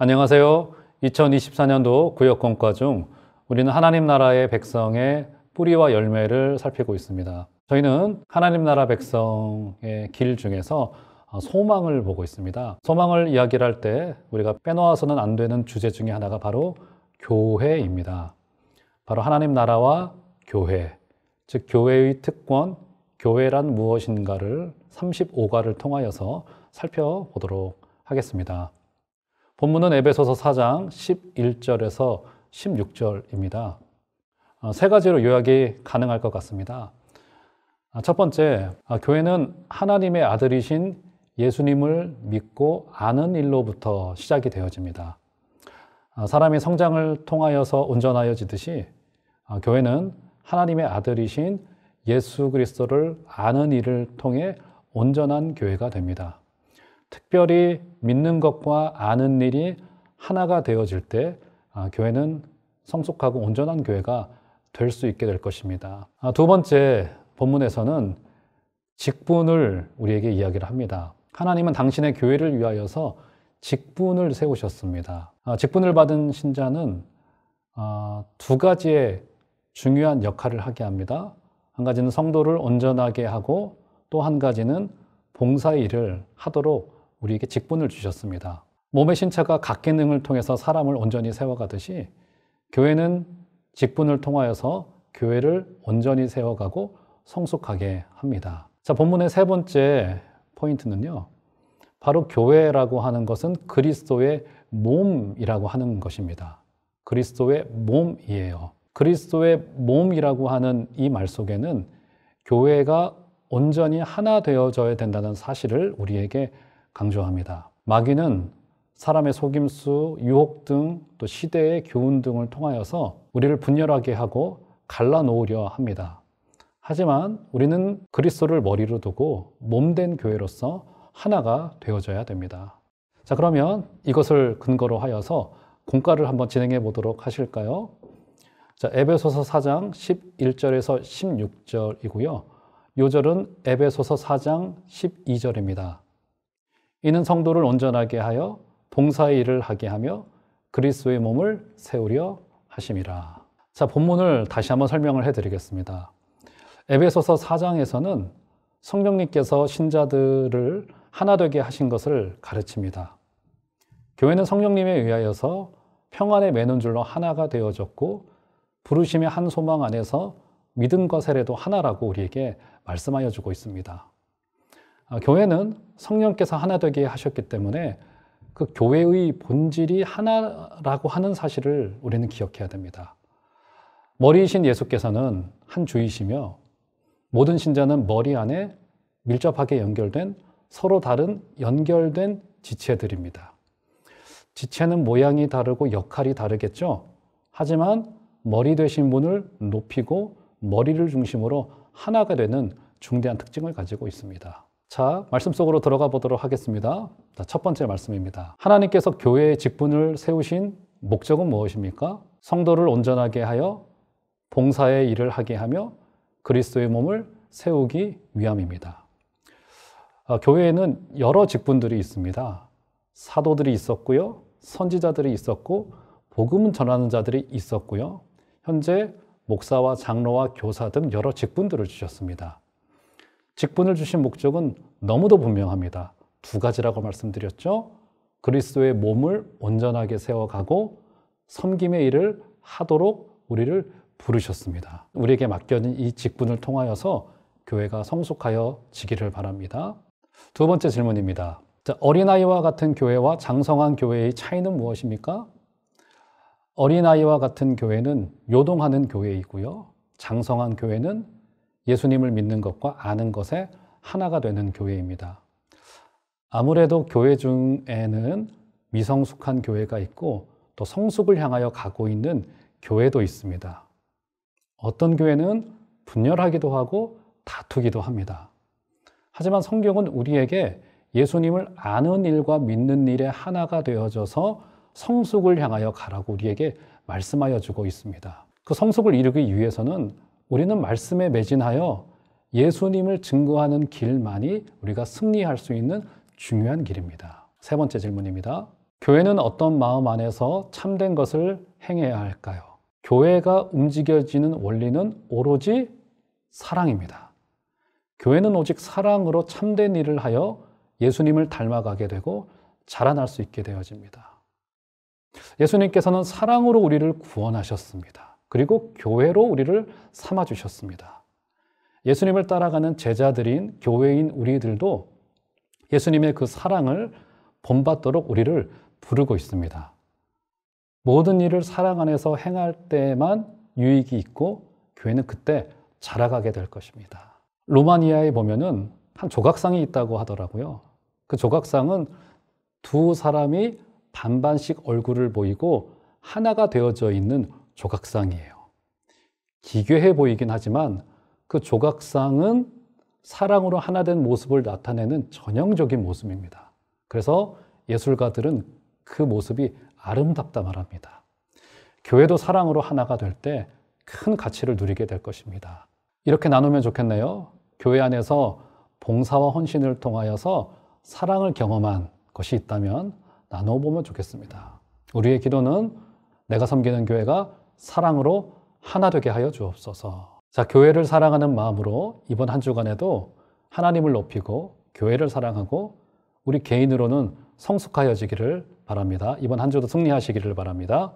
안녕하세요. 2024년도 구역권과중 우리는 하나님 나라의 백성의 뿌리와 열매를 살피고 있습니다. 저희는 하나님 나라 백성의 길 중에서 아, 소망을 보고 있습니다. 소망을 이야기를 할 때 우리가 빼놓아서는 안 되는 주제 중에 하나가 바로 교회입니다. 바로 하나님 나라와 교회, 즉 교회의 특권, 교회란 무엇인가를 35가를 통하여서 살펴보도록 하겠습니다. 본문은 에베소서 4장 11절에서 16절입니다. 어, 세 가지로 요약이 가능할 것 같습니다. 아, 첫 번째, 아, 교회는 하나님의 아들이신 예수님을 믿고 아는 일로부터 시작이 되어집니다. 아, 사람이 성장을 통하여서 온전하여지듯이 교회는 하나님의 아들이신 예수 그리스도를 아는 일을 통해 온전한 교회가 됩니다. 특별히 믿는 것과 아는 일이 하나가 되어질 때 아, 교회는 성숙하고 온전한 교회가 될 수 있게 될 것입니다. 아, 두 번째 본문에서는 직분을 우리에게 이야기를 합니다. 하나님은 당신의 교회를 위하여서 직분을 세우셨습니다. 아, 직분을 받은 신자는 두 가지의 중요한 역할을 하게 합니다. 한 가지는 성도를 온전하게 하고 또 한 가지는 봉사 일을 하도록 우리에게 직분을 주셨습니다. 몸의 신체가 각기능을 통해서 사람을 온전히 세워가듯이 교회는 직분을 통하여서 교회를 온전히 세워가고 성숙하게 합니다. 자, 본문의 세 번째 포인트는요. 바로 교회라고 하는 것은 그리스도의 몸이라고 하는 것입니다. 그리스도의 몸이에요. 그리스도의 몸이라고 하는 이 말 속에는 교회가 온전히 하나 되어져야 된다는 사실을 우리에게 강조합니다. 마귀는 사람의 속임수, 유혹 등 또 시대의 교훈 등을 통하여서 우리를 분열하게 하고 갈라놓으려 합니다. 하지만 우리는 그리스도를 머리로 두고 몸된 교회로서 하나가 되어져야 됩니다. 자, 그러면 이것을 근거로 하여서 공과를 한번 진행해 보도록 하실까요? 자, 에베소서 4장 11절에서 16절이고요. 요 절은 에베소서 4장 12절입니다. 이는 성도를 온전하게 하여 봉사의 일을 하게 하며 그리스도의 몸을 세우려 하심이라. 자, 본문을 다시 한번 설명을 해 드리겠습니다. 에베소서 4장에서는 성령님께서 신자들을 하나 되게 하신 것을 가르칩니다. 교회는 성령님에 의하여서 평안의 매는 줄로 하나가 되어졌고 부르심의 한 소망 안에서 믿음과 세례도 하나라고 우리에게 말씀하여 주고 있습니다. 아, 교회는 성령께서 하나 되게 하셨기 때문에 그 교회의 본질이 하나라고 하는 사실을 우리는 기억해야 됩니다. 머리이신 예수께서는 한 주이시며 모든 신자는 머리 안에 밀접하게 연결된 서로 다른 연결된 지체들입니다. 지체는 모양이 다르고 역할이 다르겠죠. 하지만 머리 되신 분을 높이고 머리를 중심으로 하나가 되는 중대한 특징을 가지고 있습니다. 자, 말씀 속으로 들어가 보도록 하겠습니다. 자, 첫 번째 말씀입니다. 하나님께서 교회의 직분을 세우신 목적은 무엇입니까? 성도를 온전하게 하여 봉사의 일을 하게 하며 그리스도의 몸을 세우기 위함입니다. 아, 교회에는 여러 직분들이 있습니다. 사도들이 있었고요. 선지자들이 있었고 복음 전하는 자들이 있었고요. 현재 목사와 장로와 교사 등 여러 직분들을 주셨습니다. 직분을 주신 목적은 너무도 분명합니다. 두 가지라고 말씀드렸죠. 그리스도의 몸을 온전하게 세워가고 섬김의 일을 하도록 우리를 부르셨습니다. 우리에게 맡겨진 이 직분을 통하여서 교회가 성숙하여 지기를 바랍니다. 두 번째 질문입니다. 어린아이와 같은 교회와 장성한 교회의 차이는 무엇입니까? 어린아이와 같은 교회는 요동하는 교회이고요. 장성한 교회는 예수님을 믿는 것과 아는 것에 하나가 되는 교회입니다. 아무래도 교회 중에는 미성숙한 교회가 있고 또 성숙을 향하여 가고 있는 교회도 있습니다. 어떤 교회는 분열하기도 하고 다투기도 합니다. 하지만 성경은 우리에게 예수님을 아는 일과 믿는 일의 하나가 되어져서 성숙을 향하여 가라고 우리에게 말씀하여 주고 있습니다. 그 성숙을 이루기 위해서는 우리는 말씀에 매진하여 예수님을 증거하는 길만이 우리가 승리할 수 있는 중요한 길입니다. 세 번째 질문입니다. 교회는 어떤 마음 안에서 참된 것을 행해야 할까요? 교회가 움직여지는 원리는 오로지 사랑입니다. 교회는 오직 사랑으로 참된 일을 하여 예수님을 닮아가게 되고 자라날 수 있게 되어집니다. 예수님께서는 사랑으로 우리를 구원하셨습니다. 그리고 교회로 우리를 삼아 주셨습니다. 예수님을 따라가는 제자들인 교회인 우리들도 예수님의 그 사랑을 본받도록 우리를 부르고 있습니다. 모든 일을 사랑 안에서 행할 때만 유익이 있고 교회는 그때 자라가게 될 것입니다. 로마니아에 보면은 한 조각상이 있다고 하더라고요. 그 조각상은 두 사람이 반반씩 얼굴을 보이고 하나가 되어져 있는 조각상이에요. 기괴해 보이긴 하지만 그 조각상은 사랑으로 하나 된 모습을 나타내는 전형적인 모습입니다. 그래서 예술가들은 그 모습이 아름답다 말합니다. 교회도 사랑으로 하나가 될 때 큰 가치를 누리게 될 것입니다. 이렇게 나누면 좋겠네요. 교회 안에서 봉사와 헌신을 통하여서 사랑을 경험한 것이 있다면 나눠보면 좋겠습니다. 우리의 기도는 내가 섬기는 교회가 사랑으로 하나 되게 하여 주옵소서. 자, 교회를 사랑하는 마음으로 이번 한 주간에도 하나님을 높이고 교회를 사랑하고 우리 개인으로는 성숙하여지기를 바랍니다. 이번 한 주도 승리하시기를 바랍니다.